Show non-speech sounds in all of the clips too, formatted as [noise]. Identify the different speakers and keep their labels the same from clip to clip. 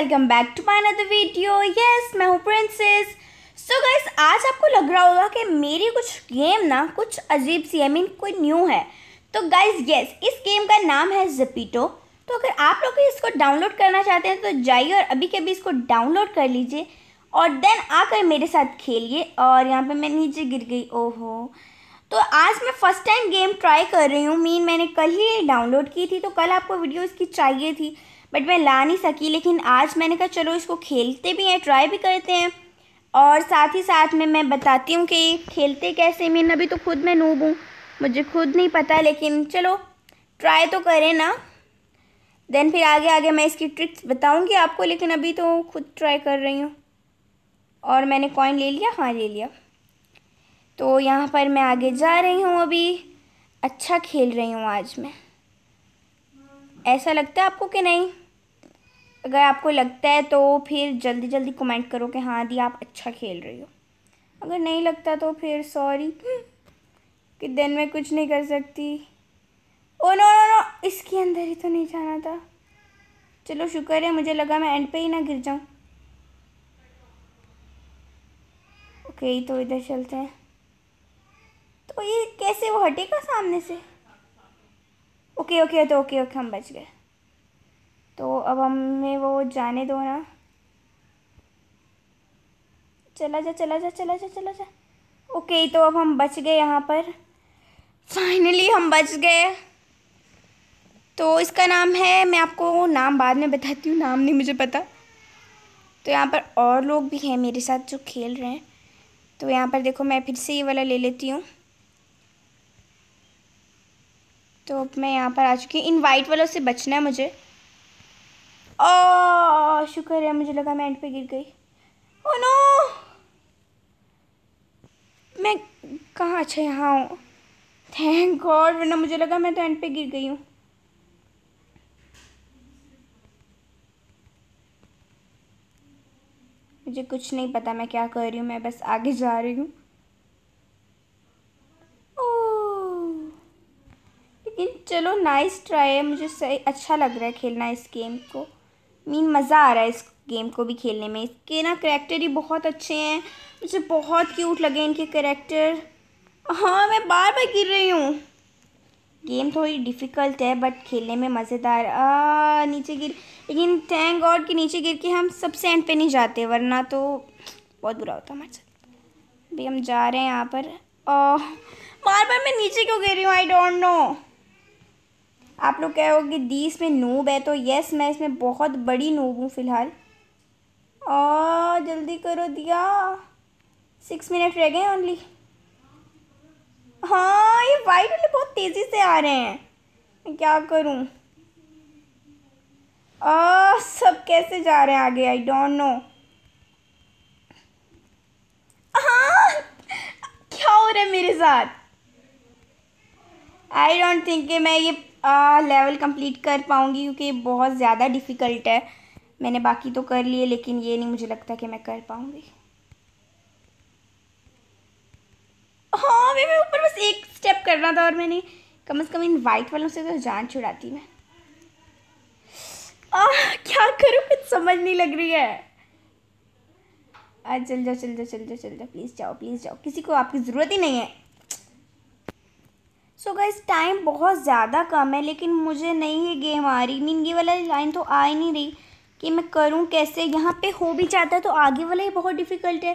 Speaker 1: Welcome back to my another video yes मैं हूँ princess so guys आज आपको लग रहा होगा कि मेरी कुछ गेम ना कुछ अजीब सी आई मीन कोई न्यू है तो गाइस यस इस गेम का नाम है जपीटो तो अगर आप लोग इसको डाउनलोड करना चाहते हैं तो जाइए और अभी के अभी इसको डाउनलोड कर लीजिए और देन आकर मेरे साथ खेलिए और यहाँ पर मैं नीचे गिर गई ओहो तो आज मैं फ़र्स्ट टाइम गेम ट्राई कर रही हूँ मीन मैंने कल ही डाउनलोड की थी तो कल आपको वीडियो इसकी चाहिए थी बट मैं ला नहीं सकी लेकिन आज मैंने कहा चलो इसको खेलते भी हैं ट्राई भी करते हैं और साथ ही साथ में मैं बताती हूँ कि खेलते कैसे मैं अभी तो खुद मैं नूब हूँ मुझे खुद नहीं पता लेकिन चलो ट्राई तो करें ना देन फिर आगे आगे मैं इसकी ट्रिक्स बताऊँगी आपको लेकिन अभी तो खुद ट्राई कर रही हूँ और मैंने कॉइन ले लिया हाँ ले लिया तो यहाँ पर मैं आगे जा रही हूँ अभी अच्छा खेल रही हूँ आज मैं ऐसा लगता है आपको कि नहीं अगर आपको लगता है तो फिर जल्दी जल्दी कमेंट करो कि हाँ दी आप अच्छा खेल रही हो अगर नहीं लगता तो फिर सॉरी कि दिन में कुछ नहीं कर सकती ओ नो नो नो इसके अंदर ही तो नहीं जाना था चलो शुक्र है मुझे लगा मैं एंड पे ही ना गिर जाऊँ ओके तो इधर चलते हैं तो ये कैसे वो हटेगा सामने से ओके ओके तो ओके ओके हम बच गए तो अब हमें वो जाने दो ना चला जा चला जा चला जा चला जा ओके तो अब हम बच गए यहाँ पर फाइनली हम बच गए तो इसका नाम है मैं आपको नाम बाद में बताती हूँ नाम नहीं मुझे पता तो यहाँ पर और लोग भी हैं मेरे साथ जो खेल रहे हैं तो यहाँ पर देखो मैं फिर से ये वाला ले लेती हूँ तो मैं यहाँ पर आ चुकी हूँ इन वाइट वालों से बचना है मुझे शुक्र है मुझे लगा मैं एंड पे गिर गई ओ oh नो मैं कहाँ अच्छा यहाँ हूँ थैंक गॉड वरना मुझे लगा मैं तो एंड पे गिर गई हूँ मुझे कुछ नहीं पता मैं क्या कर रही हूँ मैं बस आगे जा रही हूँ oh! लेकिन चलो नाइस ट्राई है मुझे सही अच्छा लग रहा है खेलना इस गेम को मीन मज़ा आ रहा है इस गेम को भी खेलने में इसके ना करेक्टर ही बहुत अच्छे हैं मुझे बहुत क्यूट लगे इनके करेक्टर हाँ मैं बार बार गिर रही हूँ गेम थोड़ी डिफ़िकल्ट है बट खेलने में मज़ेदार आ नीचे गिर लेकिन थैंक गॉड के नीचे गिर के हम सबसे एंड पे नहीं जाते वरना तो बहुत बुरा होता हमारे साथ अभी हम जा रहे हैं यहाँ पर आ, बार बार मैं नीचे क्यों गिर रही हूँ आई डोंट नो आप लोग कह रहे हो कि दी इसमें नूब है तो यस मैं इसमें बहुत बड़ी नूब हूँ फ़िलहाल और जल्दी करो दिया सिक्स मिनट रह गए ओनली हाँ ये वाइट वाले बहुत तेज़ी से आ रहे हैं मैं क्या करूँ सब कैसे जा रहे हैं आगे आई डोंट नो हाँ क्या हो रहा है मेरे साथ आई डोंट थिंक कि मैं ये लेवल कंप्लीट कर पाऊँगी क्योंकि बहुत ज़्यादा डिफ़िकल्ट है मैंने बाकी तो कर लिए लेकिन ये नहीं मुझे लगता कि मैं कर पाऊँगी हाँ मैं ऊपर बस एक स्टेप करना था और मैंने कम से कम इन वाइट वालों से तो जान छुड़ाती मैं आ, क्या करूँ कुछ समझ नहीं लग रही है आज चल जाओ चल जाओ चल जाओ चल जाओ प्लीज़ जाओ प्लीज़ जाओ किसी को आपकी ज़रूरत ही नहीं है सो गाइस टाइम बहुत ज़्यादा कम है लेकिन मुझे नहीं ये गेम आ रही मीन ये वाला लाइन तो आ ही नहीं रही कि मैं करूँ कैसे यहाँ पे हो भी जाता है तो आगे वाला ही बहुत डिफ़िकल्ट है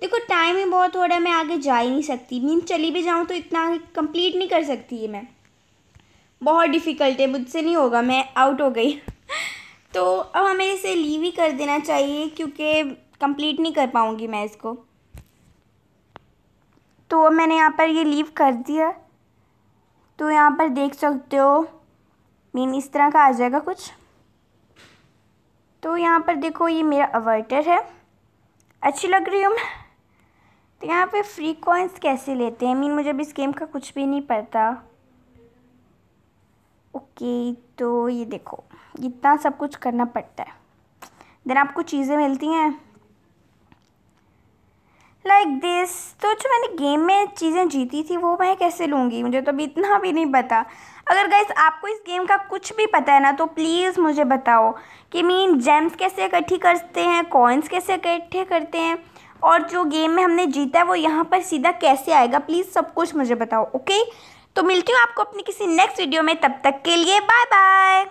Speaker 1: देखो टाइम ही बहुत हो रहा है मैं आगे जा ही नहीं सकती मीन चली भी जाऊँ तो इतना कंप्लीट नहीं कर सकती ये मैं बहुत डिफ़िकल्ट है मुझसे नहीं होगा मैं आउट हो गई [laughs] तो अब हमें इसे लीव ही कर देना चाहिए क्योंकि कंप्लीट नहीं कर पाऊँगी मैं इसको तो मैंने यहाँ पर ये लीव कर दिया तो यहाँ पर देख सकते हो मीन इस तरह का आ जाएगा कुछ तो यहाँ पर देखो ये मेरा अवर्टर है अच्छी लग रही हूँ मैं तो यहाँ पे फ्री कॉइन्स कैसे लेते हैं मीन मुझे अभी इस गेम का कुछ भी नहीं पता ओके तो ये देखो इतना सब कुछ करना पड़ता है देन आपको चीज़ें मिलती हैं लाइक दिस तो जो मैंने गेम में चीज़ें जीती थी वो मैं कैसे लूँगी मुझे तो अभी इतना भी नहीं पता अगर गैस आपको इस गेम का कुछ भी पता है ना तो प्लीज़ मुझे बताओ कि मीन जेम्स कैसे इकट्ठी करते हैं कॉइन्स कैसे इकट्ठे करते हैं और जो गेम में हमने जीता है वो यहाँ पर सीधा कैसे आएगा प्लीज़ सब कुछ मुझे बताओ ओके तो मिलती हूँ आपको अपनी किसी नेक्स्ट वीडियो में तब तक के लिए बाय बाय